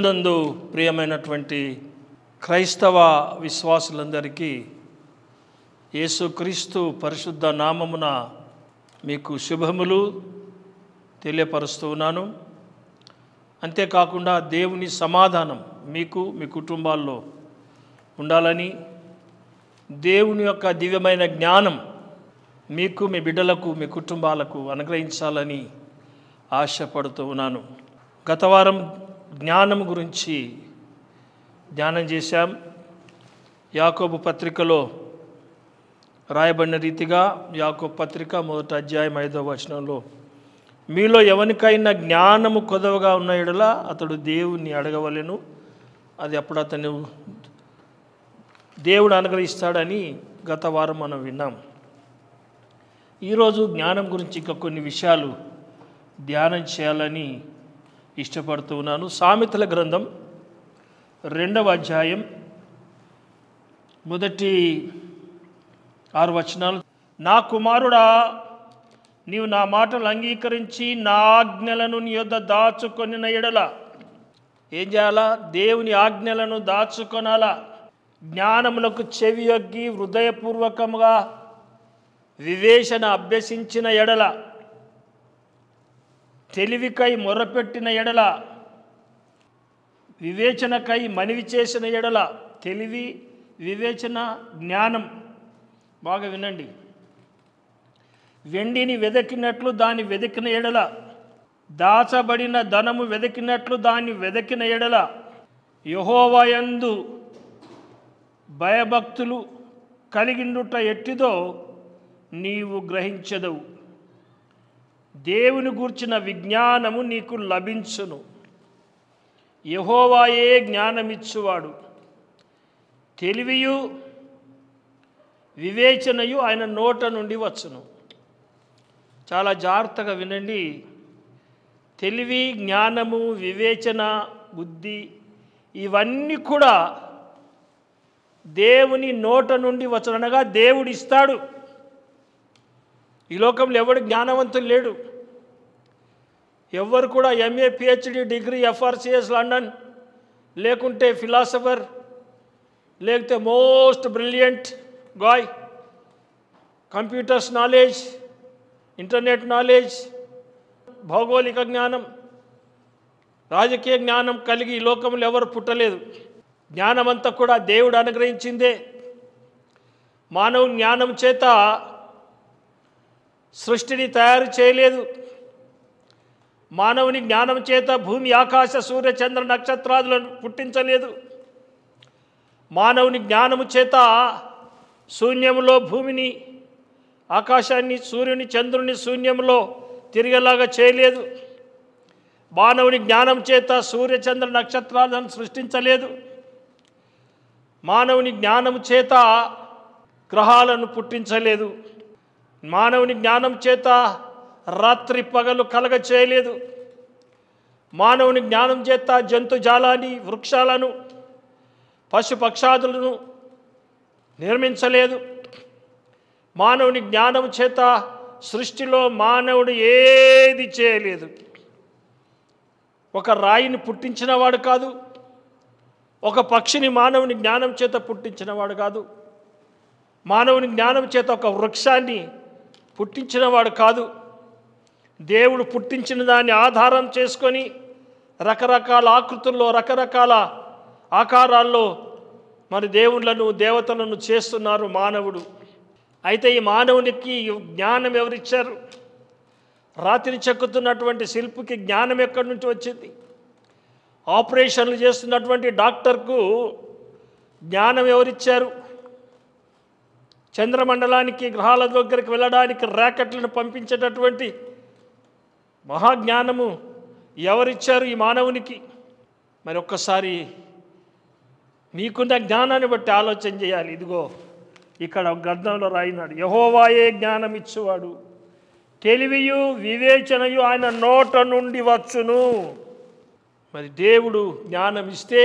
క్రీస్తునందు ప్రియమైనటువంటి క్రైస్తవ విశ్వాసులందరికీ యేసుక్రీస్తు పరిశుద్ధ నామమున మీకు శుభములు తెలియపరుస్తూ ఉన్నాను అంతేకాకుండా దేవుని సమాధానం మీకు మీ కుటుంబాల్లో ఉండాలని దేవుని యొక్క దివ్యమైన జ్ఞానం మీకు మీ బిడ్డలకు మీ కుటుంబాలకు అనుగ్రహించాలని ఆశపడుతూ ఉన్నాను గతవారం జ్ఞానం గురించి ధ్యానం చేశాం యాకోబు పత్రికలో రాయబడిన రీతిగా యాకోబు పత్రిక మొదటి అధ్యాయం ఐదవ వచనంలో మీలో ఎవరికైనా జ్ఞానము కొదవగా ఉన్న ఎడలా అతడు దేవుణ్ణి అడగవలెను అది అప్పుడు అతను దేవుడు అనుగ్రహిస్తాడని గత వారం మనం విన్నాం ఈరోజు జ్ఞానం గురించి ఇంకా కొన్ని విషయాలు ధ్యానం చేయాలని ఇష్టపడుతూ ఉన్నాను సామెతల గ్రంథం రెండవ అధ్యాయం మొదటి ఆరు వచనాలు నా కుమారుడా నీవు నా మాటలు అంగీకరించి నా ఆజ్ఞలను నీ యొద్ద దాచుకొని ఎడల ఏం చేయాలా దేవుని ఆజ్ఞలను దాచుకొనాలా జ్ఞానములకు చెవియొగ్గి హృదయపూర్వకముగా వివేచన అభ్యసించిన ఎడల తెలివికై మొరపెట్టిన ఎడల వివేచనకై మనవి చేసిన ఎడల తెలివి వివేచన జ్ఞానం బాగా వినండి వెండిని వెదకినట్లు దాన్ని వెదకిన ఎడల దాచబడిన ధనము వెదకినట్లు దాన్ని వెదకిన ఎడల యహోవయందు భయభక్తులు కలిగిండుట ఎట్టిదో నీవు గ్రహించదవు దేవుని గూర్చిన విజ్ఞానము నీకు లభించును యహోవాయే జ్ఞానమిచ్చువాడు తెలివియు వివేచనయు ఆయన నోట నుండి వచ్చును చాలా జాగ్రత్తగా వినండి తెలివి జ్ఞానము వివేచన బుద్ధి ఇవన్నీ కూడా దేవుని నోట నుండి వచ్చనగా దేవుడు ఇస్తాడు ఈ లోకంలో ఎవడు జ్ఞానవంతులు లేడు ఎవ్వరు కూడా MA PhD degree FRCS London లేకుంటే ఫిలాసఫర్ లేకపోతే most brilliant guy computers knowledge internet knowledge భౌగోళిక జ్ఞానం రాజకీయ జ్ఞానం కలిగి ఈ లోకంలో ఎవరు పుట్టలేదు జ్ఞానమంతా కూడా దేవుడు అనుగ్రహించిందే మానవ జ్ఞానం చేత సృష్టిని తయారు చేయలేదు మానవుని జ్ఞానం చేత భూమి ఆకాశ సూర్య చంద్ర నక్షత్రాదులను పుట్టించలేదు మానవుని జ్ఞానము చేత శూన్యంలో భూమిని ఆకాశాన్ని సూర్యుని చంద్రుని శూన్యంలో తిరిగేలాగా చేయలేదు మానవుని జ్ఞానం చేత సూర్య చంద్ర నక్షత్రాలను సృష్టించలేదు మానవుని జ్ఞానము చేత గ్రహాలను పుట్టించలేదు మానవుని జ్ఞానం చేత రాత్రి పగలు కలగ చేయలేదు మానవుని జ్ఞానం చేత జంతుజాలాన్ని వృక్షాలను పశుపక్షాదులను నిర్మించలేదు మానవుని జ్ఞానం చేత సృష్టిలో మానవుడు ఏది చేయలేదు ఒక రాయిని పుట్టించినవాడు కాదు ఒక పక్షిని మానవుని జ్ఞానం చేత పుట్టించినవాడు కాదు మానవుని జ్ఞానం చేత ఒక వృక్షాన్ని పుట్టించినవాడు కాదు దేవుడు పుట్టించిన దాన్ని ఆధారం చేసుకొని రకరకాల ఆకృతుల్లో రకరకాల ఆకారాల్లో మరి దేవుళ్ళను దేవతలను చేస్తున్నారు మానవుడు అయితే ఈ మానవునికి జ్ఞానం ఎవరిచ్చారు రాత్రి చెక్కుతున్నటువంటి శిల్పుకి జ్ఞానం ఎక్కడి నుంచి వచ్చింది ఆపరేషన్లు చేస్తున్నటువంటి డాక్టర్కు జ్ఞానం ఎవరిచ్చారు చంద్రమండలానికి గ్రహాల దగ్గరికి వెళ్ళడానికి ర్యాకెట్లను పంపించేటటువంటి మహాజ్ఞానము ఎవరిచ్చారు ఈ మానవునికి మరి ఒక్కసారి మీకున్న జ్ఞానాన్ని బట్టి ఆలోచన చేయాలి ఇదిగో ఇక్కడ గ్రంథంలో రాయినాడు యహోవాయే జ్ఞానం ఇచ్చేవాడు తెలివియు వివేచనయు ఆయన నోట నుండి వచ్చును మరి దేవుడు జ్ఞానం ఇస్తే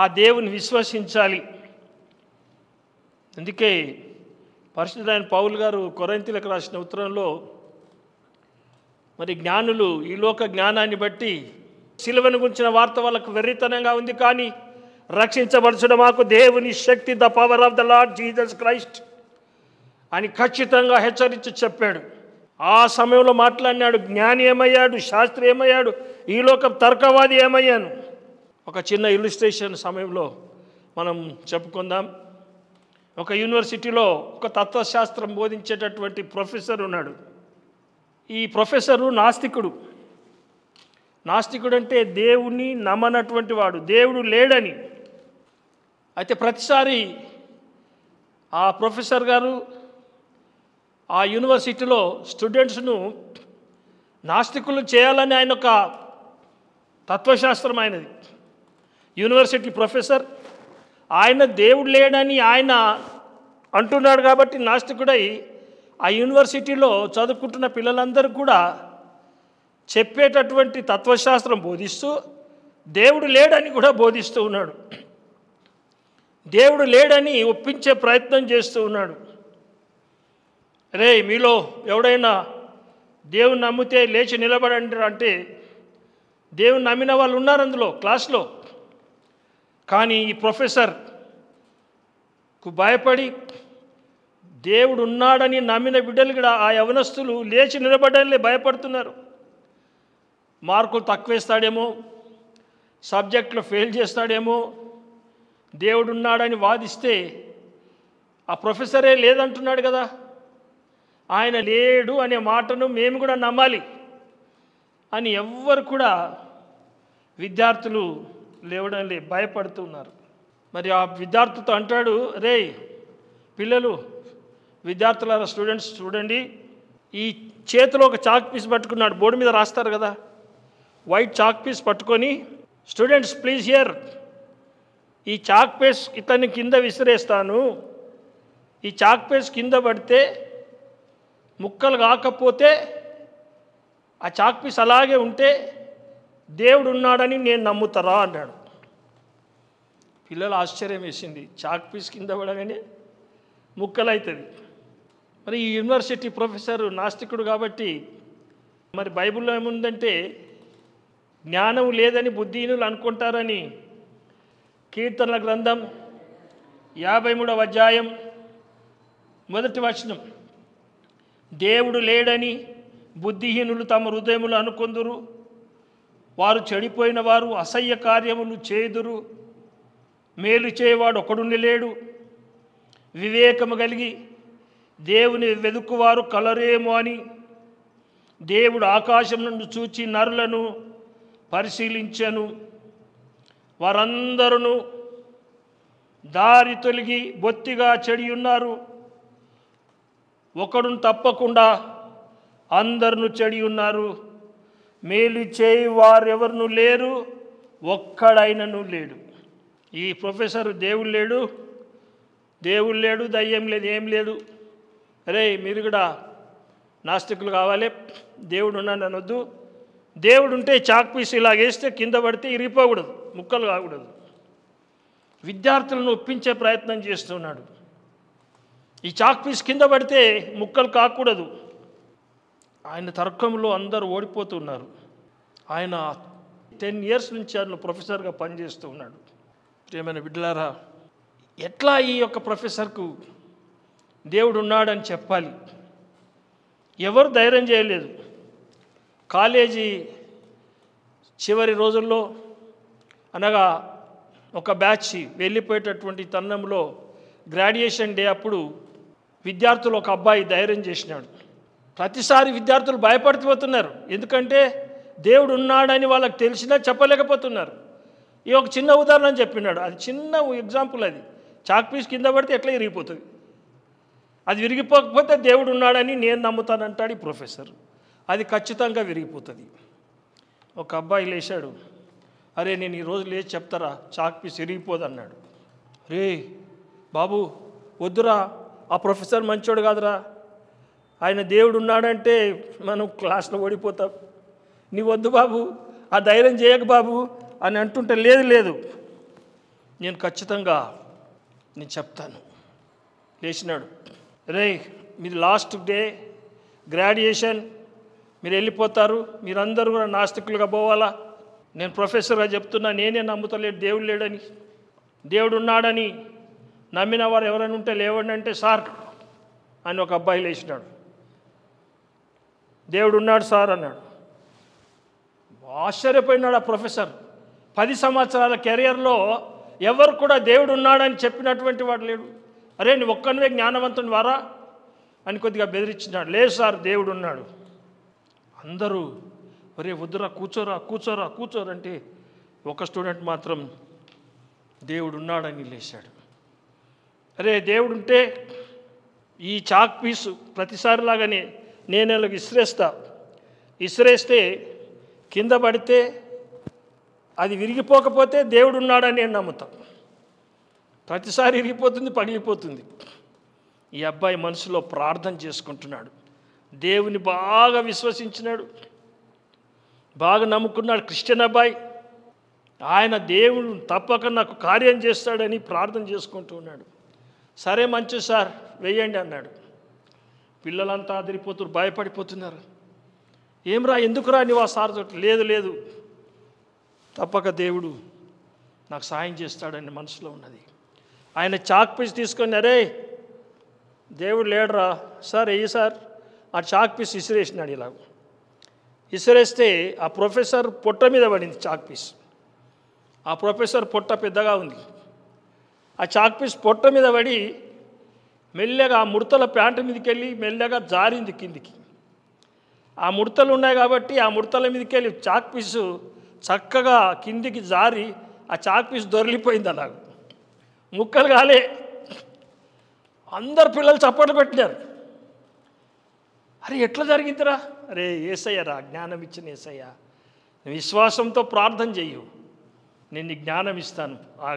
ఆ దేవుని విశ్వసించాలి అందుకే పరిశుద్ధుడైన పౌలు గారు కొరంతిలకు రాసిన ఉత్తరంలో మరి జ్ఞానులు ఈ లోక జ్ఞానాన్ని బట్టి సిలువను గుంచిన వార్త వాళ్ళకు వెర్రితనంగా ఉంది కానీ రక్షించబడుచున్న మాకు దేవుని శక్తి the power of the Lord Jesus Christ అని ఖచ్చితంగా హెచ్చరించి చెప్పాడు ఆ సమయంలో మాట్లాడినాడు జ్ఞాని ఏమయ్యాడు శాస్త్రి ఏమయ్యాడు ఈ లోకం తర్కవాది ఏమయ్యాను ఒక చిన్న ఇల్లుస్ట్రేషన్ సమయంలో మనం చెప్పుకుందాం ఒక యూనివర్సిటీలో ఒక తత్వశాస్త్రం బోధించేటటువంటి ప్రొఫెసర్ ఉన్నాడు ఈ ప్రొఫెసరు నాస్తికుడు నాస్తికుడు అంటే దేవుణ్ణి నమ్మనటువంటి వాడు దేవుడు లేడని అయితే ప్రతిసారి ఆ ప్రొఫెసర్ గారు ఆ యూనివర్సిటీలో స్టూడెంట్స్ను నాస్తికులు చేయాలని ఆయన ఒక తత్వశాస్త్రం ఆయనది యూనివర్సిటీ ప్రొఫెసర్ ఆయన దేవుడు లేడని ఆయన అంటున్నాడు కాబట్టి నాస్తికుడై ఆ యూనివర్సిటీలో చదువుకుంటున్న పిల్లలందరూ కూడా చెప్పేటటువంటి తత్వశాస్త్రం బోధిస్తూ దేవుడు లేడని కూడా బోధిస్తూ ఉన్నాడు దేవుడు లేడని ఒప్పించే ప్రయత్నం చేస్తూ ఉన్నాడు రే మీలో ఎవడైనా దేవుని నమ్మితే లేచి నిలబడంటే అంటే దేవుని నమ్మిన వాళ్ళు ఉన్నారు అందులో క్లాస్లో కానీ ఈ ప్రొఫెసర్కు భయపడి దేవుడు ఉన్నాడని నమ్మిన బిడ్డలు కూడా ఆ యవనస్తులు లేచి నిలబడలే భయపడుతున్నారు మార్కులు తక్కువేస్తాడేమో సబ్జెక్టులో ఫెయిల్ చేస్తాడేమో దేవుడు ఉన్నాడని వాదిస్తే ఆ ప్రొఫెసరే లేదంటున్నాడు కదా ఆయన లేడు అనే మాటను మేము కూడా నమ్మాలి అని ఎవ్వరు కూడా విద్యార్థులు లేవడం లే భయపడుతున్నారు మరి ఆ విద్యార్థితో అంటాడు రే పిల్లలు విద్యార్థుల స్టూడెంట్స్ చూడండి ఈ చేతిలో ఒక చాక్ పీస్ పట్టుకున్నాడు బోర్డు మీద రాస్తారు కదా వైట్ చాక్ పీస్ పట్టుకొని స్టూడెంట్స్ ప్లీజ్ హియర్ ఈ చాక్ పీస్ ఇతన్ని కింద విసిరేస్తాను ఈ చాక్ పీస్ కింద పడితే ముక్కలు కాకపోతే ఆ చాక్ పీస్ అలాగే ఉంటే దేవుడు ఉన్నాడని నేను నమ్ముతారా అన్నాడు పిల్లలు ఆశ్చర్యం వేసింది చాక్ పీస్ కింద పడగానే ముక్కలవుతుంది మరి ఈ యూనివర్సిటీ ప్రొఫెసర్ నాస్తికుడు కాబట్టి మరి బైబిల్లో ఏముందంటే జ్ఞానం లేదని బుద్ధిహీనులు అనుకుంటారని కీర్తనల గ్రంథం యాభై మూడవ అధ్యాయం మొదటి వచనం దేవుడు లేడని బుద్ధిహీనులు తమ హృదయములు అనుకుందురు వారు చెడిపోయిన వారు అసహ్య కార్యములు చేదురు మేలు చేయవాడు ఒకడుండి లేడు వివేకము కలిగి దేవుని వెదుకువారు కలరేమో అని దేవుడు ఆకాశం నుండి చూచి నరులను పరిశీలించను వారందరూ దారి తొలిగి బొత్తిగా చెడి ఉన్నారు ఒకడును తప్పకుండా అందరును చెడి ఉన్నారు మేలు చేయి వారెవరును లేరు ఒక్కడైనను లేడు ఈ ప్రొఫెసర్ దేవుడు లేడు దేవుడు లేడు దయ్యం లేదు ఏం లేదు అరే మీరు కూడా నాస్తికులు కావాలి దేవుడు ఉన్నాడు అనొద్దు దేవుడు ఉంటే చాక్ పీస్ ఇలాగేస్తే కింద పడితే ఇరిగిపోకూడదు ముక్కలు కాకూడదు విద్యార్థులను ఒప్పించే ప్రయత్నం చేస్తున్నాడు ఈ చాక్ పీస్ కింద పడితే ముక్కలు కాకూడదు ఆయన తర్కంలో అందరూ ఓడిపోతున్నారు ఆయన టెన్ ఇయర్స్ నుంచి ఆయన ప్రొఫెసర్గా పనిచేస్తూ ఉన్నాడు ప్రియమైన బిడ్డలారా ఎట్లా ఈ యొక్క ప్రొఫెసర్కు దేవుడు ఉన్నాడని చెప్పాలి ఎవరు ధైర్యం చేయలేదు కాలేజీ చివరి రోజుల్లో అనగా ఒక బ్యాచ్ వెళ్ళిపోయేటటువంటి తరుణంలో గ్రాడ్యుయేషన్ డే అప్పుడు విద్యార్థులు ఒక అబ్బాయి ధైర్యం చేసినాడు ప్రతిసారి విద్యార్థులు భయపడిపోతున్నారు ఎందుకంటే దేవుడు ఉన్నాడని వాళ్ళకి తెలిసినా చెప్పలేకపోతున్నారు ఈ ఒక చిన్న ఉదాహరణ చెప్పినాడు అది చిన్న ఎగ్జాంపుల్ అది చాక్ పీస్ కింద పడితే ఎట్లా విరిగిపోతుంది అది విరిగిపోకపోతే దేవుడు ఉన్నాడని నేను నమ్ముతానంటాడు ఈ ప్రొఫెసర్ అది ఖచ్చితంగా విరిగిపోతుంది ఒక అబ్బాయి లేచాడు అరే నేను ఈరోజు లేచి చెప్తారా చాక్ పీస్ విరిగిపోదు అన్నాడు రే బాబు వద్దురా ఆ ప్రొఫెసర్ మంచోడు కాదురా ఆయన దేవుడు ఉన్నాడంటే మనం క్లాస్లో ఓడిపోతాం నీ వద్దు బాబు ఆ ధైర్యం చేయక బాబు అని అంటుంటే లేదు లేదు నేను ఖచ్చితంగా నేను చెప్తాను లేచినాడు రే మీది లాస్ట్ డే గ్రాడ్యుయేషన్ మీరు వెళ్ళిపోతారు మీరందరూ కూడా నాస్తికులుగా పోవాలా నేను ప్రొఫెసర్గా చెప్తున్నా నేనే నమ్ముతలేడు దేవుడు లేడని దేవుడు ఉన్నాడని నమ్మిన వారు ఎవరైనా ఉంటే లేవండి అంటే సార్ అని ఒక అబ్బాయి లేచినాడు దేవుడు ఉన్నాడు సార్ అన్నాడు ఆశ్చర్యపోయినాడు ఆ ప్రొఫెసర్ పది సంవత్సరాల కెరియర్లో ఎవరు కూడా దేవుడు ఉన్నాడని చెప్పినటువంటి వాడు లేడు అరే నువ్వు ఒక్కనివే జ్ఞానవంతుని వారా అని కొద్దిగా బెదిరించినాడు లేదు సార్ దేవుడు ఉన్నాడు అందరూ అరే వద్దురా కూర్చోరా కూర్చోరా కూర్చోరంటే ఒక స్టూడెంట్ మాత్రం దేవుడు ఉన్నాడని లేచాడు అరే దేవుడు ఉంటే ఈ చాక్ పీసు ప్రతిసారిలాగానే నేను ఇస్రేస్తా ఇస్రేస్తే కింద పడితే అది విరిగిపోకపోతే దేవుడు ఉన్నాడని నేను నమ్ముతాం ప్రతిసారి విరిగిపోతుంది పగిలిపోతుంది ఈ అబ్బాయి మనసులో ప్రార్థన చేసుకుంటున్నాడు దేవుని బాగా విశ్వసించినాడు బాగా నమ్ముకున్నాడు క్రిస్టియన్ అబ్బాయి ఆయన దేవుడు తప్పక నాకు కార్యం చేస్తాడని ప్రార్థన చేసుకుంటూ ఉన్నాడు సరే మంచి సార్ వేయండి అన్నాడు పిల్లలంతా అదిరిపోతున్నారు భయపడిపోతున్నారు ఏం రా ఎందుకు రా నువ్వు ఆ సార్ లేదు లేదు తప్పక దేవుడు నాకు సాయం చేస్తాడని మనసులో ఉన్నది ఆయన చాక్ పీస్ తీసుకొని అరే దేవుడు లేడరా సార్ ఏ సార్ ఆ చాక్ పీస్ ఇసిరేసినాడు ఇలా ఇసిరేస్తే ఆ ప్రొఫెసర్ పొట్ట మీద పడింది చాక్ పీస్ ఆ ప్రొఫెసర్ పొట్ట పెద్దగా ఉంది ఆ చాక్ పీస్ పొట్ట మీద పడి మెల్లగా ఆ ముడతల ప్యాంటు మీదకి వెళ్ళి మెల్లగా జారింది కిందికి ఆ ముడతలు ఉన్నాయి కాబట్టి ఆ ముడతల మీదకి వెళ్ళి చాక్ పీసు చక్కగా కిందికి జారి ఆ చాక్ పీస్ దొరిలిపోయింది అలా ముక్కలు కాలే అందరు పిల్లలు చప్పట్లు పెట్టినారు అరే ఎట్లా జరిగిందిరా అరే ఏసయ్యరా జ్ఞానం ఇచ్చిన ఏసయ్య విశ్వాసంతో ప్రార్థన చెయ్యు నేను జ్ఞానం ఇస్తాను ఆ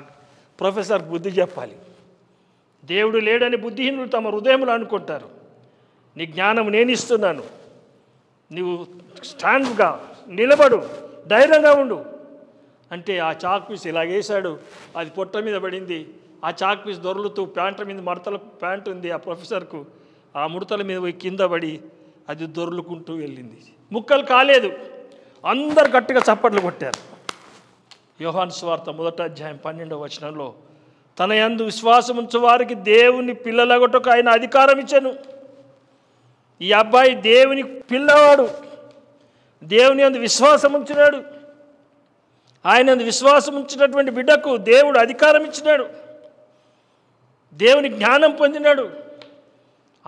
ప్రొఫెసర్ బుద్ధి చెప్పాలి దేవుడు లేడని బుద్ధిహీనులు తమ హృదయములు అనుకుంటారు నీ జ్ఞానం నేను ఇస్తున్నాను నీవు స్టాండ్గా నిలబడు ధైర్యంగా ఉండు అంటే ఆ చాక్ పీస్ ఇలాగేశాడు అది పొట్ట మీద పడింది ఆ చాక్ పీస్ దొరులుతూ ప్యాంటు మీద మడతల ప్యాంట్ ఉంది ఆ ప్రొఫెసర్కు ఆ ముడతల మీద పోయి కింద పడి అది దొర్లుకుంటూ వెళ్ళింది ముక్కలు కాలేదు అందరు గట్టిగా చప్పట్లు కొట్టారు యోహాన్ స్వార్త మొదట అధ్యాయం పన్నెండవ వచనంలో తన యందు విశ్వాసం ఉంచు వారికి దేవుని పిల్లలగొట్టకు ఆయన అధికారం ఇచ్చాను ఈ అబ్బాయి దేవుని పిల్లవాడు దేవుని అందు విశ్వాసం ఉంచినాడు ఆయన విశ్వాసం ఉంచినటువంటి బిడ్డకు దేవుడు అధికారం ఇచ్చినాడు దేవుని జ్ఞానం పొందినాడు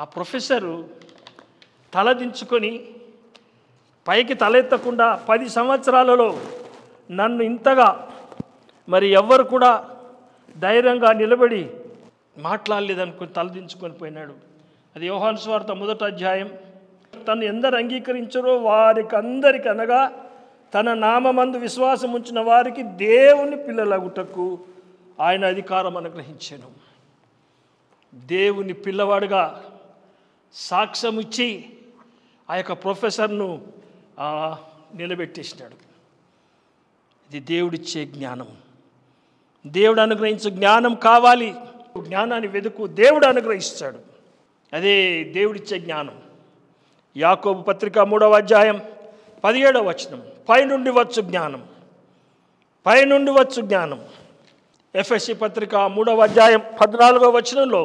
ఆ ప్రొఫెసరు తలదించుకొని పైకి తలెత్తకుండా పది సంవత్సరాలలో నన్ను ఇంతగా మరి ఎవ్వరు కూడా ధైర్యంగా నిలబడి మాట్లాడలేదనుకుని తలదించుకొని పోయినాడు అది యోహాను స్వార్థ మొదట అధ్యాయం తను ఎందరు అంగీకరించరో వారికి అందరికి అనగా తన నామందు విశ్వాసం ఉంచిన వారికి దేవుని పిల్లలగుటకు ఆయన అధికారం అనుగ్రహించాను దేవుని పిల్లవాడుగా సాక్ష్యం ఇచ్చి ఆ యొక్క ప్రొఫెసర్ను నిలబెట్టేసినాడు ఇది దేవుడిచ్చే జ్ఞానం దేవుడు అనుగ్రహించే జ్ఞానం కావాలి జ్ఞానాన్ని వెతుకు దేవుడు అనుగ్రహిస్తాడు అదే దేవుడిచ్చే జ్ఞానం యాకోబు పత్రిక మూడవ అధ్యాయం పదిహేడవ వచనం పైనుండి వచ్చు జ్ఞానం పైనుండి వచ్చు జ్ఞానం ఎఫ్ఎస్సి పత్రిక మూడవ అధ్యాయం పద్నాలుగవ వచనంలో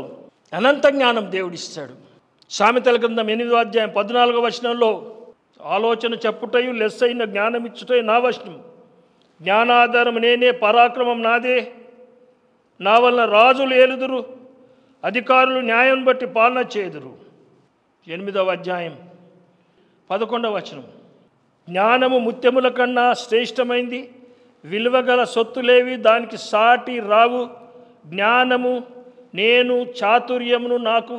అనంత జ్ఞానం దేవుడిస్తాడు సామెతల గ్రంథం ఎనిమిదవ అధ్యాయం పద్నాలుగవ వచనంలో ఆలోచన చెప్పుటయు లెస్ అయిన జ్ఞానం ఇచ్చుటయు నా వచనం జ్ఞానాధారం నేనే పరాక్రమం నాదే నా వలన రాజులు ఏలుదురు అధికారులు న్యాయం బట్టి పాలన చేయుదురు ఎనిమిదవ అధ్యాయం పదకొండవ వచనం జ్ఞానము ముత్యముల కన్నా శ్రేష్టమైంది విలువగల సొత్తులేవి దానికి సాటి రావు జ్ఞానము నేను చాతుర్యమును నాకు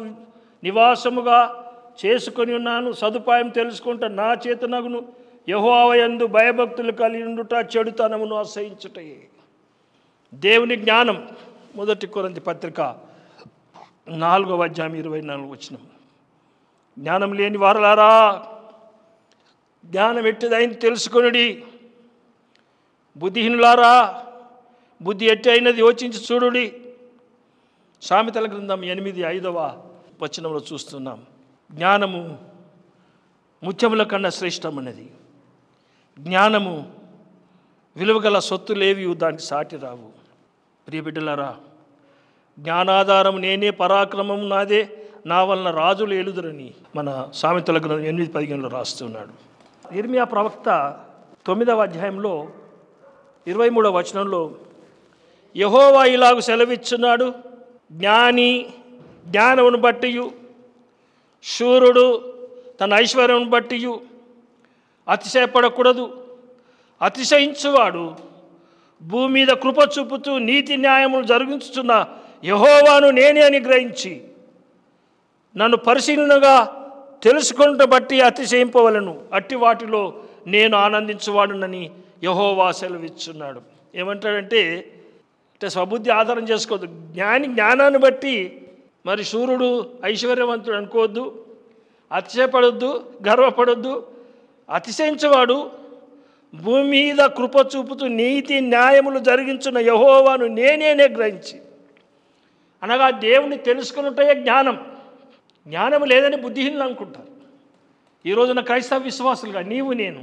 నివాసముగా చేసుకొని ఉన్నాను సదుపాయం తెలుసుకుంటా నా చేతనగును యహోవయందు భయభక్తులు కలిగి ఉండుట చెడుతనమును ఆశ్రయించుట దేవుని జ్ఞానం మొదటి కొరంది పత్రిక నాలుగవ అధ్యాయం ఇరవై నాలుగు వచ్చినాం జ్ఞానం లేని వారలారా జ్ఞానం ఎట్టిదైన తెలుసుకొనుడి బుద్ధిహీనులారా బుద్ధి ఎట్టి అయినది యోచించి చూడుడి సామెతల గ్రంథం ఎనిమిది ఐదవ వచనంలో చూస్తున్నాం జ్ఞానము ముత్యముల కన్నా శ్రేష్టమైనది జ్ఞానము విలువగల సొత్తులేవి దానికి సాటి రావు ప్రియబిడ్డలారా జ్ఞానాధారం నేనే పరాక్రమం నాదే నా వలన రాజులు ఎలుదురని మన సామెతల గ్రంథం ఎనిమిది పదిహేనులో రాస్తున్నాడు ఇర్మియా ప్రవక్త తొమ్మిదవ అధ్యాయంలో ఇరవై మూడవ వచనంలో యహోవా ఇలాగు సెలవిచ్చున్నాడు జ్ఞాని జ్ఞానమును బట్టియు శూరుడు తన ఐశ్వర్యమును బట్టియు అతిశయపడకూడదు అతిశయించువాడు భూమి మీద కృప చూపుతూ నీతి న్యాయములు జరిగించుతున్న యహోవాను నేనే అని గ్రహించి నన్ను పరిశీలనగా తెలుసుకుంట బట్టి అతిశయింపవలను అట్టి వాటిలో నేను ఆనందించువాడునని యహోవా సెలవిచ్చున్నాడు ఏమంటాడంటే అంటే స్వబుద్ధి ఆధారం చేసుకోవద్దు జ్ఞాని జ్ఞానాన్ని బట్టి మరి సూర్యుడు ఐశ్వర్యవంతుడు అనుకోవద్దు అతిశయపడొద్దు గర్వపడొద్దు అతిశయించేవాడు భూమి మీద కృప చూపుతూ నీతి న్యాయములు జరిగించున్న యహోవాను నేనేనే గ్రహించి అనగా దేవుని తెలుసుకున్నట్టే జ్ఞానం జ్ఞానం లేదని బుద్ధిహీనులు అనుకుంటారు ఈ రోజున క్రైస్తవ విశ్వాసులుగా నీవు నేను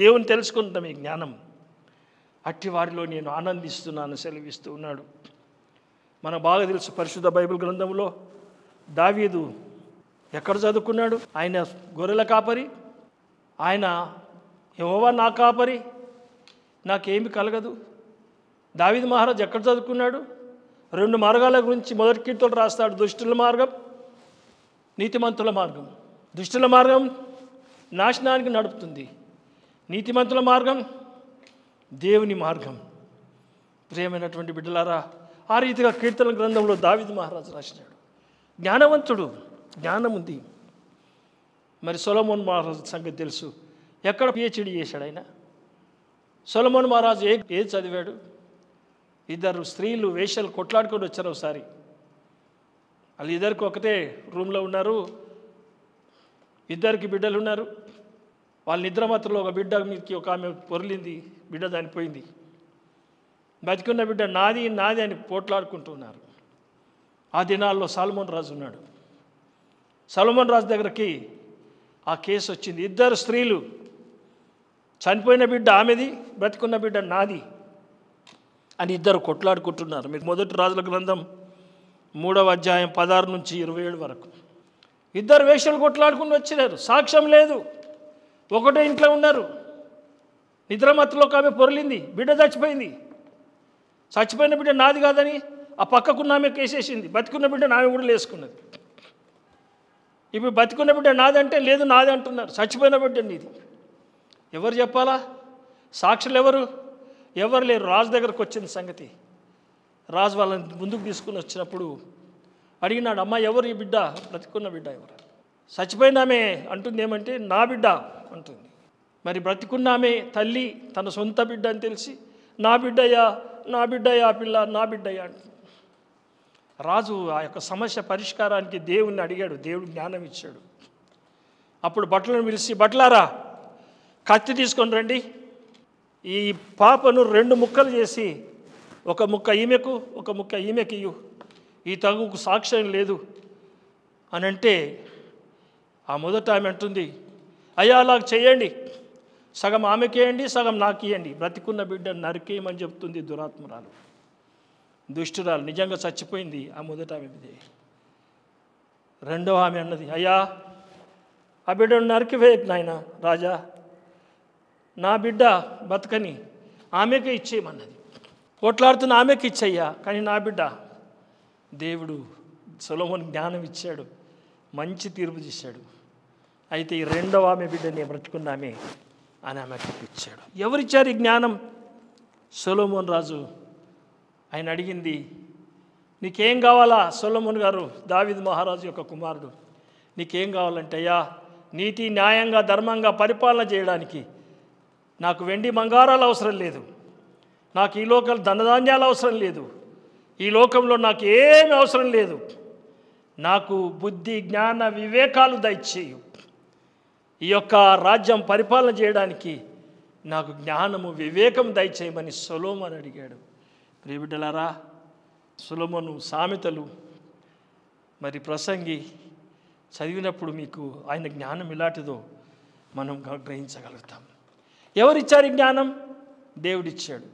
దేవుని తెలుసుకుంటాం ఈ జ్ఞానం అట్టి వారిలో నేను ఆనందిస్తున్నాను సెలవిస్తూ ఉన్నాడు మన బాగా తెలుసు పరిశుద్ధ బైబిల్ గ్రంథంలో దావీదు ఎక్కడ చదువుకున్నాడు ఆయన గొర్రెల కాపరి ఆయన యహోవా నా కాపరి నాకేమి కలగదు దావిద్ మహారాజ్ ఎక్కడ చదువుకున్నాడు రెండు మార్గాల గురించి మొదటి కీర్తలు రాస్తాడు దుష్టుల మార్గం నీతిమంతుల మార్గం దుష్టుల మార్గం నాశనానికి నడుపుతుంది నీతిమంతుల మార్గం దేవుని మార్గం ప్రియమైనటువంటి బిడ్డలారా ఆ రీతిగా కీర్తన గ్రంథంలో దావిది మహారాజు రాసినాడు జ్ఞానవంతుడు జ్ఞానం ఉంది మరి సొలమోన్ మహారాజు సంగతి తెలుసు ఎక్కడ పిహెచ్డి చేశాడు ఆయన సొలమోన్ మహారాజు ఏ ఏ చదివాడు ఇద్దరు స్త్రీలు వేషాలు కొట్లాడుకొని వచ్చారు ఒకసారి వాళ్ళు ఇద్దరికి ఒకటే రూమ్లో ఉన్నారు ఇద్దరికి బిడ్డలు ఉన్నారు వాళ్ళ నిద్ర మాత్రంలో ఒక బిడ్డ మీకు ఒక ఆమె పొరిలింది బిడ్డ చనిపోయింది బతికున్న బిడ్డ నాది నాది అని పోట్లాడుకుంటున్నారు ఆ దినాల్లో సాల్మోన్ రాజు ఉన్నాడు సల్మోన్ రాజు దగ్గరికి ఆ కేసు వచ్చింది ఇద్దరు స్త్రీలు చనిపోయిన బిడ్డ ఆమెది బ్రతికున్న బిడ్డ నాది అని ఇద్దరు కొట్లాడుకుంటున్నారు మీకు మొదటి రాజుల గ్రంథం మూడవ అధ్యాయం పదహారు నుంచి ఇరవై ఏడు వరకు ఇద్దరు వేషాలు కొట్లాడుకుని వచ్చినారు సాక్ష్యం లేదు ఒకటే ఇంట్లో ఉన్నారు నిద్రమత్తులో ఒక ఆమె పొరలింది బిడ్డ చచ్చిపోయింది చచ్చిపోయిన బిడ్డ నాది కాదని ఆ పక్కకున్న ఆమె కేసేసింది బతికున్న బిడ్డ నామె కూడా లేసుకున్నది ఇప్పుడు బతికున్న బిడ్డ నాదంటే లేదు నాది అంటున్నారు చచ్చిపోయిన బిడ్డ నీది ఎవరు చెప్పాలా సాక్షులు ఎవరు ఎవరు లేరు రాజు దగ్గరకు వచ్చిన సంగతి రాజు వాళ్ళని ముందుకు తీసుకుని వచ్చినప్పుడు అడిగినాడు అమ్మ ఎవరు ఈ బిడ్డ బ్రతికున్న బిడ్డ ఎవరు చచ్చిపోయినామే అంటుంది ఏమంటే నా బిడ్డ అంటుంది మరి బ్రతికున్నామే తల్లి తన సొంత బిడ్డ అని తెలిసి నా బిడ్డయ్యా నా బిడ్డయ్యా పిల్ల నా బిడ్డయ్యా అంటుంది రాజు ఆ యొక్క సమస్య పరిష్కారానికి దేవుణ్ణి అడిగాడు దేవుడు జ్ఞానం ఇచ్చాడు అప్పుడు బట్టలను పిలిచి బట్టలారా కత్తి తీసుకొని రండి ఈ పాపను రెండు ముక్కలు చేసి ఒక ముక్క ఈమెకు ఒక ముక్క ఈమెకి ఇయ్యు ఈ తగుకు సాక్ష్యం లేదు అని అంటే ఆ మొదట ఆమె అంటుంది అయ్యా అలా చేయండి సగం ఆమెకేయండి సగం నాకియండి బ్రతికున్న బిడ్డ నరికేయమని చెప్తుంది దురాత్మరాలు దుష్టురాలు నిజంగా చచ్చిపోయింది ఆ మొదట ఆమె రెండవ ఆమె అన్నది అయ్యా ఆ బిడ్డను నరికివేయకు నాయన రాజా నా బిడ్డ బతకని ఆమెకే ఇచ్చేయమన్నది పోట్లాడుతున్న ఆమెకి ఇచ్చయ్యా కానీ నా బిడ్డ దేవుడు సులభం జ్ఞానం ఇచ్చాడు మంచి తీర్పు చేశాడు అయితే ఈ రెండవ ఆమె బిడ్డని బ్రతుకున్నామే అని ఆమెకు ఇచ్చాడు ఎవరిచ్చారు ఈ జ్ఞానం సొలోమోన్ రాజు ఆయన అడిగింది నీకేం కావాలా సొలోమోన్ గారు దావిద్ మహారాజు యొక్క కుమారుడు నీకేం కావాలంటే అయ్యా నీతి న్యాయంగా ధర్మంగా పరిపాలన చేయడానికి నాకు వెండి బంగారాలు అవసరం లేదు నాకు ఈ లోకల్ ధనధాన్యాలు అవసరం లేదు ఈ లోకంలో నాకు ఏమి అవసరం లేదు నాకు బుద్ధి జ్ఞాన వివేకాలు దయచేయు ఈ యొక్క రాజ్యం పరిపాలన చేయడానికి నాకు జ్ఞానము వివేకం దయచేయమని సొలోమన్ అడిగాడు ప్రియబిడ్డలారా సులోమను సామెతలు మరి ప్రసంగి చదివినప్పుడు మీకు ఆయన జ్ఞానం ఇలాంటిదో మనం గ్రహించగలుగుతాం ఎవరిచ్చారు జ్ఞానం దేవుడిచ్చాడు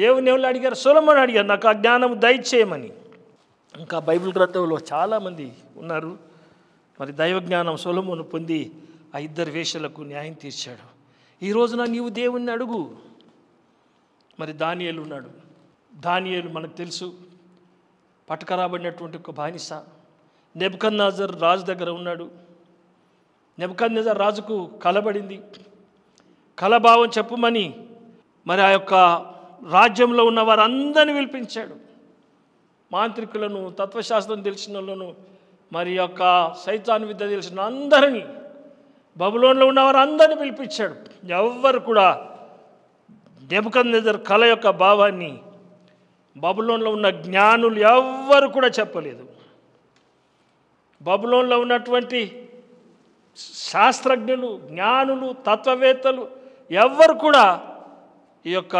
దేవుని ఎవరు అడిగారు సులమని అడిగారు నాకు ఆ జ్ఞానం దయచేయమని ఇంకా బైబిల్ గ్రంథంలో చాలామంది ఉన్నారు మరి దైవజ్ఞానం సులమును పొంది ఆ ఇద్దరు వేషలకు న్యాయం తీర్చాడు ఈ రోజున నీవు దేవుణ్ణి అడుగు మరి దానియలు ఉన్నాడు దానియలు మనకు తెలుసు పట్టుకరాబడినటువంటి ఒక బానిస నెబ్కన్నాజర్ రాజు దగ్గర ఉన్నాడు నెబ్కన్నాజర్ రాజుకు కలబడింది కలభావం చెప్పమని మరి ఆ యొక్క రాజ్యంలో ఉన్న వారందరిని పిలిపించాడు మాంత్రికులను తత్వశాస్త్రం తెలిసిన వాళ్ళను మరి యొక్క సైతాన్ విద్య తెలిసిన అందరినీ బబులోన్లో ఉన్న వారందరినీ పిలిపించాడు ఎవ్వరు కూడా నెబుకందర్ కళ యొక్క భావాన్ని బబులోన్లో ఉన్న జ్ఞానులు ఎవ్వరు కూడా చెప్పలేదు బబులోన్లో ఉన్నటువంటి శాస్త్రజ్ఞులు జ్ఞానులు తత్వవేత్తలు ఎవ్వరు కూడా ఈ యొక్క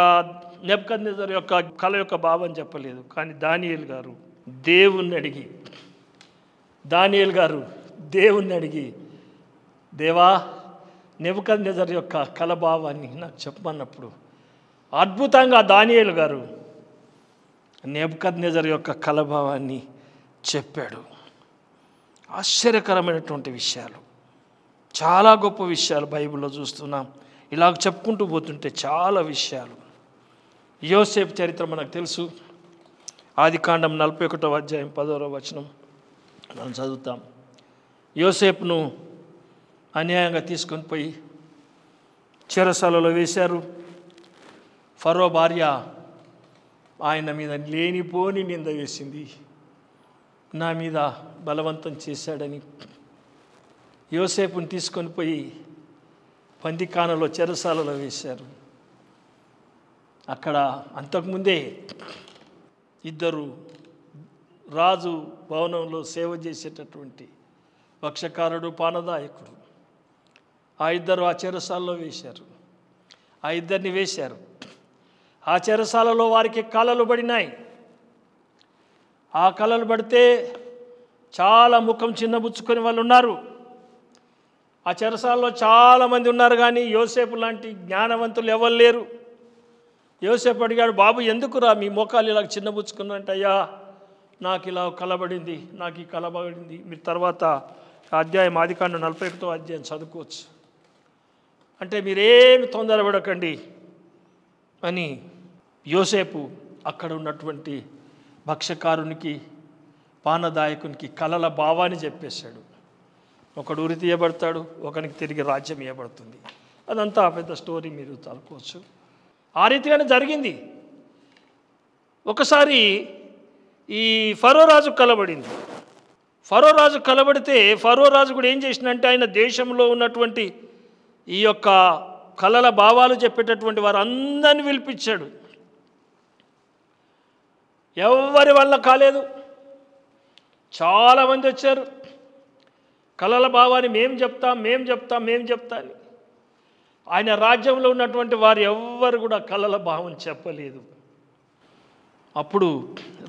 నెబ్కందేజర్ యొక్క కళ యొక్క భావం చెప్పలేదు కానీ దానియల్ గారు దేవుణ్ణి అడిగి దానియల్ గారు దేవుణ్ణి అడిగి దేవా నిజర్ యొక్క కళ భావాన్ని నాకు చెప్పమన్నప్పుడు అద్భుతంగా దానియలు గారు నిజర్ యొక్క కలభావాన్ని చెప్పాడు ఆశ్చర్యకరమైనటువంటి విషయాలు చాలా గొప్ప విషయాలు బైబిల్లో చూస్తున్నాం ఇలా చెప్పుకుంటూ పోతుంటే చాలా విషయాలు యోసేపు చరిత్ర మనకు తెలుసు ఆది కాండం నలభై ఒకటో అధ్యాయం పదవ వచనం మనం చదువుతాం యోసేపును అన్యాయంగా తీసుకొని పోయి చెరసలలో వేశారు ఫరో భార్య ఆయన మీద లేనిపోని నింద వేసింది నా మీద బలవంతం చేశాడని యోసేపును తీసుకొని పోయి పందికానలో చెరసాలలో వేశారు అక్కడ అంతకుముందే ఇద్దరు రాజు భవనంలో సేవ చేసేటటువంటి పక్షకారుడు పానదాయకుడు ఆ ఇద్దరు ఆ చెరసాలలో వేశారు ఆ ఇద్దరిని వేశారు ఆ చెరసాలలో వారికి కళలు పడినాయి ఆ కళలు పడితే చాలా ముఖం చిన్నబుచ్చుకొని వాళ్ళు ఉన్నారు ఆ చెరసాలలో చాలామంది ఉన్నారు కానీ యోసేపు లాంటి జ్ఞానవంతులు ఎవరు లేరు యోసేపు అడిగాడు బాబు ఎందుకురా మీ మోకాలు ఇలా చిన్నబుచ్చుకున్నట్టు అయ్యా నాకు ఇలా కలబడింది నాకు ఈ కలబడింది మీరు తర్వాత అధ్యాయం ఆదికాండ నలభై ఒకటో అధ్యాయం చదువుకోవచ్చు అంటే మీరేమి తొందరపడకండి అని యోసేపు అక్కడ ఉన్నటువంటి భక్ష్యకారునికి పానదాయకునికి కలల భావాన్ని చెప్పేశాడు ఒకడు ఉరి తీయబడతాడు ఒకనికి తిరిగి రాజ్యం ఇవ్వబడుతుంది అదంతా పెద్ద స్టోరీ మీరు తలుకోవచ్చు ఆ రీతిగానే జరిగింది ఒకసారి ఈ ఫరో రాజు కలబడింది ఫరో రాజు కలబడితే ఫరో రాజు కూడా ఏం చేసినంటే ఆయన దేశంలో ఉన్నటువంటి ఈ యొక్క కళల భావాలు చెప్పేటటువంటి వారు అందరిని పిలిపించాడు ఎవరి వల్ల కాలేదు చాలామంది వచ్చారు కళల భావాన్ని మేం చెప్తాం మేం చెప్తాం మేం చెప్తా అని ఆయన రాజ్యంలో ఉన్నటువంటి వారు ఎవ్వరు కూడా కళల భావం చెప్పలేదు అప్పుడు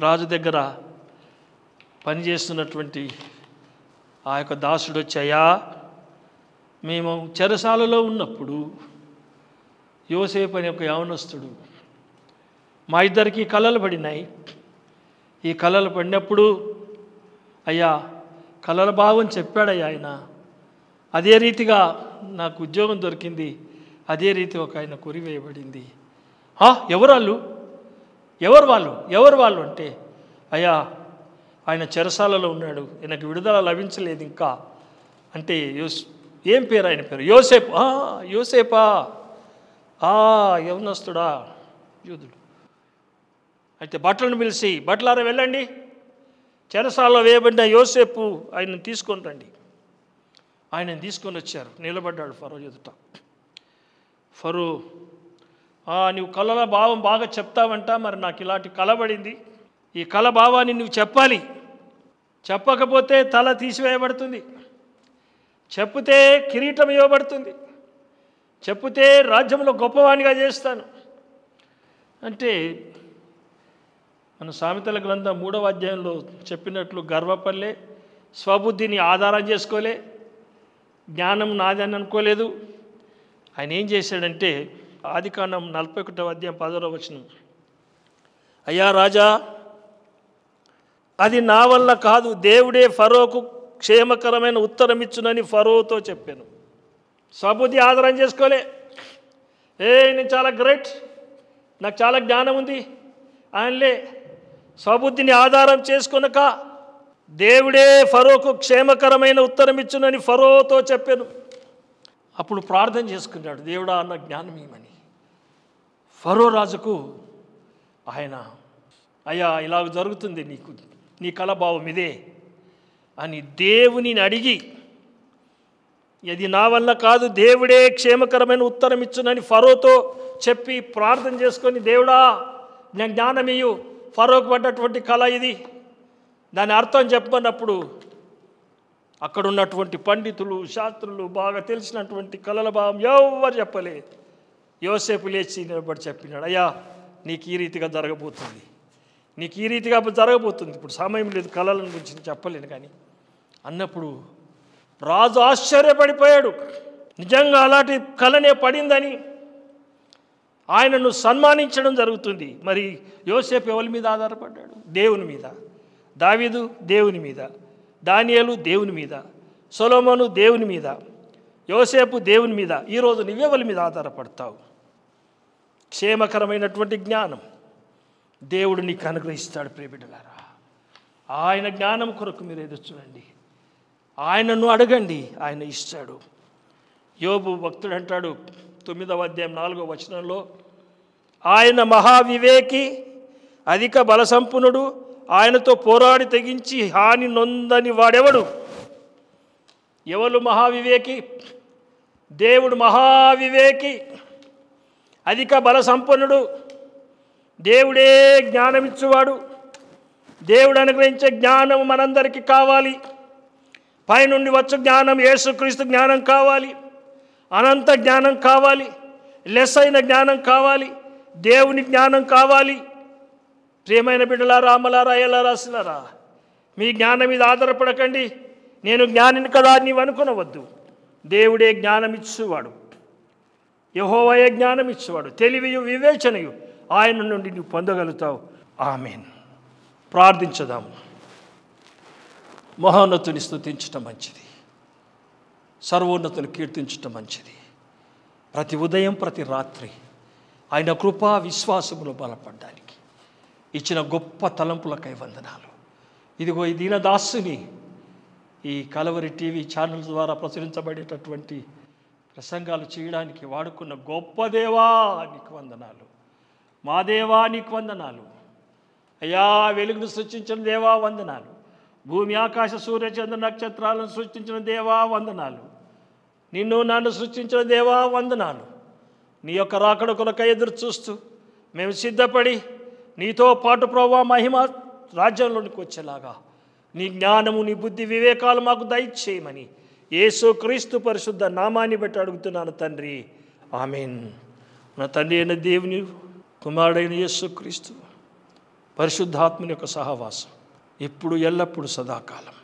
రాజు దగ్గర పనిచేస్తున్నటువంటి ఆ యొక్క దాసుడు వచ్చాయా మేము చెరసాలలో ఉన్నప్పుడు యోసేపు అనే ఒక యవనస్తుడు మా ఇద్దరికి కళలు పడినాయి ఈ కళలు పడినప్పుడు అయ్యా కళల భావం చెప్పాడయ్యా ఆయన అదే రీతిగా నాకు ఉద్యోగం దొరికింది అదే రీతి ఒక ఆయన కొరివేయబడింది ఎవరు వాళ్ళు ఎవరు వాళ్ళు ఎవరు వాళ్ళు అంటే అయ్యా ఆయన చెరసాలలో ఉన్నాడు ఈయనకు విడుదల లభించలేదు ఇంకా అంటే యోస్ ఏం పేరు ఆయన పేరు యోసేప్ యోసేపా ఆ యవనస్తుడా యూదుడు అయితే బట్టలను పిలిచి బట్టలారా వెళ్ళండి చెరసాలలో వేయబడిన యోసేపు ఆయనను తీసుకొని రండి ఆయనను తీసుకొని వచ్చారు నిలబడ్డాడు ఫరో ఎదుట ఫరు నీవు కళల భావం బాగా చెప్తావంట మరి నాకు ఇలాంటి కలబడింది ఈ కళ భావాన్ని నువ్వు చెప్పాలి చెప్పకపోతే తల తీసివేయబడుతుంది చెప్తే కిరీటం ఇవ్వబడుతుంది చెప్తే రాజ్యంలో గొప్పవాణిగా చేస్తాను అంటే మన సామెతల గ్రంథం మూడవ అధ్యాయంలో చెప్పినట్లు గర్వపల్లే స్వబుద్ధిని ఆధారం చేసుకోలే జ్ఞానం నాదని అనుకోలేదు ఆయన ఏం చేశాడంటే కాండం నలభై ఒకటో అధ్యాయం పదవ వచనం అయ్యా రాజా అది నా వల్ల కాదు దేవుడే ఫరోకు క్షేమకరమైన ఉత్తరం ఇచ్చునని ఫరోతో చెప్పాను సబుద్ధి ఆధారం చేసుకోలే ఏ నేను చాలా గ్రేట్ నాకు చాలా జ్ఞానం ఉంది ఆయనలే సబుద్ధిని ఆధారం చేసుకునక దేవుడే ఫరోకు క్షేమకరమైన ఉత్తరం ఇచ్చునని ఫరోతో చెప్పాను అప్పుడు ప్రార్థన చేసుకున్నాడు దేవుడా అన్న జ్ఞానం ఏమని ఫరో రాజుకు ఆయన అయ్యా ఇలాగ జరుగుతుంది నీకు నీ కలభావం ఇదే అని దేవుని అడిగి ఇది నా వల్ల కాదు దేవుడే క్షేమకరమైన ఉత్తరం ఇచ్చునని ఫరోతో చెప్పి ప్రార్థన చేసుకొని దేవుడా జ్ఞానమియు ఫరోకు పడ్డటువంటి కళ ఇది దాని అర్థం చెప్పన్నప్పుడు అక్కడ ఉన్నటువంటి పండితులు శాస్త్రులు బాగా తెలిసినటువంటి కళల భావం ఎవరు చెప్పలే యోసేపు లేచి నిలబడి చెప్పినాడు అయ్యా నీకు ఈ రీతిగా జరగబోతుంది నీకు ఈ రీతిగా జరగబోతుంది ఇప్పుడు సమయం లేదు కళలను గురించి చెప్పలేను కానీ అన్నప్పుడు రాజు ఆశ్చర్యపడిపోయాడు నిజంగా అలాంటి కళనే పడిందని ఆయనను సన్మానించడం జరుగుతుంది మరి యోసేపు ఎవరి మీద ఆధారపడ్డాడు దేవుని మీద దావీదు దేవుని మీద దానియలు దేవుని మీద సొలోమోను దేవుని మీద యోసేపు దేవుని మీద ఈరోజు నువ్వెవరి మీద ఆధారపడతావు క్షేమకరమైనటువంటి జ్ఞానం దేవుడు నీకు అనుగ్రహిస్తాడు ప్రేమిడలారా ఆయన జ్ఞానం కొరకు మీరు ఎదుర్చునండి ఆయనను అడగండి ఆయన ఇస్తాడు యోబు భక్తుడు అంటాడు తొమ్మిదవ అధ్యాయం నాలుగో వచనంలో ఆయన మహావివేకి అధిక బలసంపన్నుడు ఆయనతో పోరాడి తెగించి హాని నొందని వాడెవడు ఎవరు మహావివేకి దేవుడు మహావివేకి అధిక బల సంపన్నుడు దేవుడే జ్ఞానమిచ్చువాడు దేవుడు అనుగ్రహించే జ్ఞానం మనందరికీ కావాలి పైనుండి వచ్చు జ్ఞానం యేసుక్రీస్తు జ్ఞానం కావాలి అనంత జ్ఞానం కావాలి లెస్ అయిన జ్ఞానం కావాలి దేవుని జ్ఞానం కావాలి ప్రియమైన బిడ్డలారా అమ్మలారా ఎలా రాసినారా మీ జ్ఞానం మీద ఆధారపడకండి నేను జ్ఞానిని కదా నీవు అనుకునవద్దు దేవుడే జ్ఞానం ఇచ్చేవాడు యహోవయే జ్ఞానం ఇచ్చేవాడు తెలివియు వివేచనయు ఆయన నుండి నువ్వు పొందగలుగుతావు ఆమెన్ ప్రార్థించదాము మహోన్నతుని స్థుతించటం మంచిది సర్వోన్నతుని కీర్తించటం మంచిది ప్రతి ఉదయం ప్రతి రాత్రి ఆయన కృపా విశ్వాసములు బలపడ్డాలి ఇచ్చిన గొప్ప తలంపులకై వందనాలు ఇదిగో ఈ దీనదాసుని ఈ కలవరి టీవీ ఛానల్ ద్వారా ప్రచురించబడేటటువంటి ప్రసంగాలు చేయడానికి వాడుకున్న గొప్ప దేవా నీకు వందనాలు మా దేవా నీకు వందనాలు అయ్యా వెలుగును సృష్టించిన దేవా వందనాలు భూమి ఆకాశ సూర్యచంద్ర నక్షత్రాలను సృష్టించిన దేవా వందనాలు నిన్ను నన్ను సృష్టించిన దేవా వందనాలు నీ యొక్క రాకడ కొరక ఎదురు చూస్తూ మేము సిద్ధపడి నీతో పాటు ప్రభా మహిమ రాజ్యంలోనికి వచ్చేలాగా నీ జ్ఞానము నీ బుద్ధి వివేకాలు మాకు దయచేయమని యేసు క్రీస్తు పరిశుద్ధ నామాన్ని బట్టి అడుగుతున్నాను తండ్రి ఆమెన్ నా తండ్రి అయిన దేవుని కుమారుడైన యేసు క్రీస్తు పరిశుద్ధాత్మని యొక్క సహవాసం ఇప్పుడు ఎల్లప్పుడూ సదాకాలం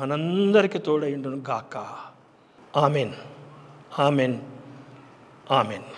మనందరికీ తోడైండును గాక ఆమెన్ ఆమెన్ ఆమెన్